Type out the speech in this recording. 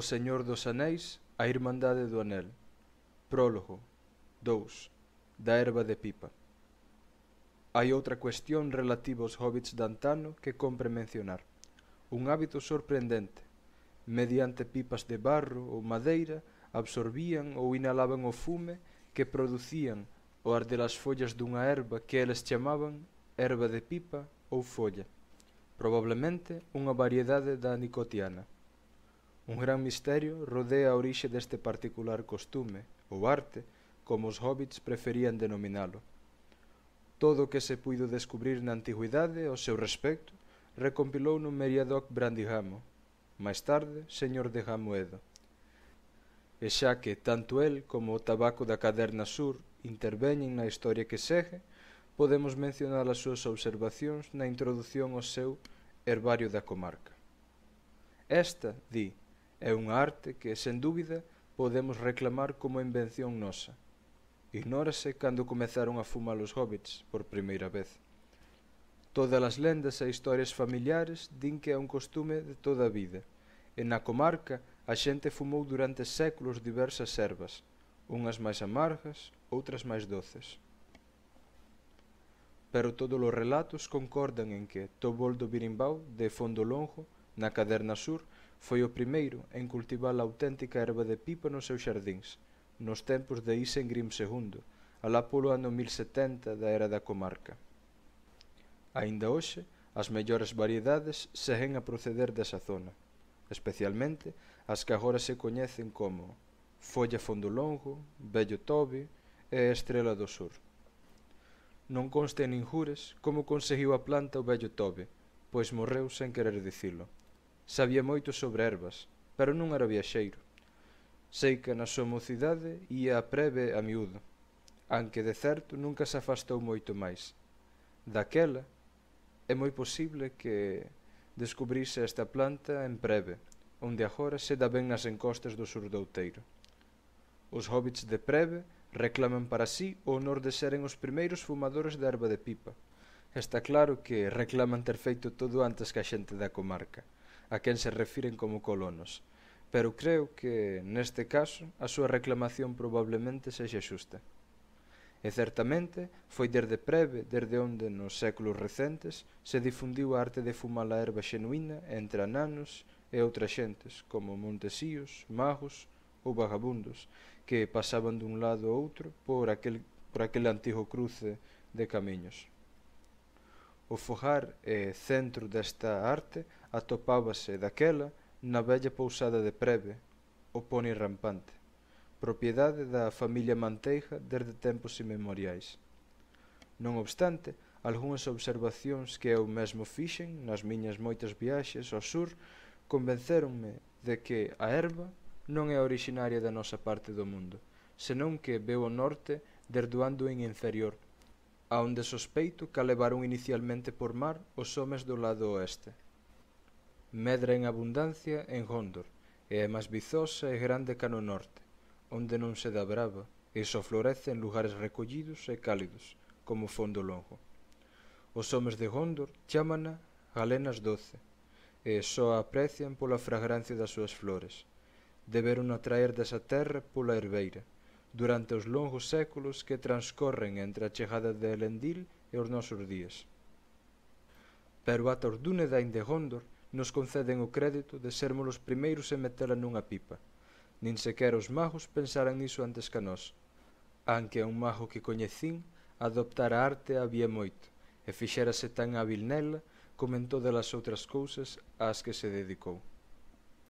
O Señor dos Anéis, a Irmandade do Anel. Prólogo 2. Da erva de pipa. Hai outra cuestión relativa aos hobbits de antano que compre mencionar. Un hábito sorprendente. Mediante pipas de barro ou madeira absorbían ou inhalaban o fume que producían o arder as follas dunha erva que eles chamaban erva de pipa ou folla probablemente unha variedade da nicotiana. Un gran misterio rodea a orixe deste particular costume, ou arte, como os hobbits preferían denominalo. Todo o que se puido descubrir na antigüidade ao seu respecto recompilou no Meriadoc Brandihamo, máis tarde señor de Jamoedo. E xa que tanto el como o tabaco da Caderna Sur interveñen na historia que segue, podemos mencionar as súas observacións na introdución ao seu herbario da comarca. Esta, di, é unha arte que, sen dúbida, podemos reclamar como invención nosa. Ignórase cando comezaron a fumar os hobbits por primeira vez. Todas as lendas e historias familiares din que é un costume de toda a vida, e na comarca a xente fumou durante séculos diversas ervas, unhas máis amargas, outras máis doces pero todos os relatos concordan en que Toboldo Birimbau de Fondo Longo, na Caderna Sur, Foi o primeiro en cultivar a auténtica herba de pipa nos seus xardíns, nos tempos de Isengrim II, alá polo ano 1070 da era da comarca. Aínda hoxe, as mellores variedades seguen a proceder desa zona, especialmente as que agora se coñecen como Folla Fondo Longo, Bello Tobe e Estrela do Sur. Non conste en injures como conseguiu a planta o Bello Tobe, pois morreu sen querer dicilo. Sabía moito sobre ervas, pero non era viaxeiro. Sei que na súa mocidade ía a preve a miúdo, anque de certo nunca se afastou moito máis. Daquela, é moi posible que descubrise esta planta en preve, onde agora se dá ben nas encostas do sur do Outeiro. Os hobbits de preve reclaman para sí o honor de seren os primeiros fumadores de erva de pipa. Está claro que reclaman ter feito todo antes que a xente da comarca, a quen se refiren como colonos, pero creo que, neste caso, a súa reclamación probablemente sexa xusta. E certamente foi desde preve, desde onde nos séculos recentes se difundiu a arte de fumar a erva xenuína entre ananos e outras xentes, como montesíos, magos ou vagabundos, que pasaban dun lado a outro por aquel, por aquel antigo cruce de camiños. O fogar e eh, centro desta arte atopábase daquela na vella pousada de Preve, o Poni Rampante, propiedade da familia Manteiga desde tempos inmemoriais. Non obstante, algunhas observacións que eu mesmo fixen nas miñas moitas viaxes ao sur convenceronme de que a erva non é originaria da nosa parte do mundo, senón que veu o norte derduando en inferior, a onde sospeito que levaron inicialmente por mar os homes do lado oeste. Medra en abundancia en Gondor, e é máis vizosa e grande que no norte, onde non se dá brava, e só florece en lugares recollidos e cálidos, como fondo longo. Os homes de Gondor chamana Galenas doce, e só a aprecian pola fragrancia das súas flores. Deberon atraer desa terra pola herbeira, durante os longos séculos que transcorren entre a chegada de Elendil e os nosos días. Pero a Tordúne da Indegondor nos conceden o crédito de sermos os primeiros en metela nunha pipa. Nin sequer os magos pensaran iso antes que nós. Anque a un mago que coñecín adoptar a arte había moito, e fixérase tan hábil nela como en todas as outras cousas ás que se dedicou.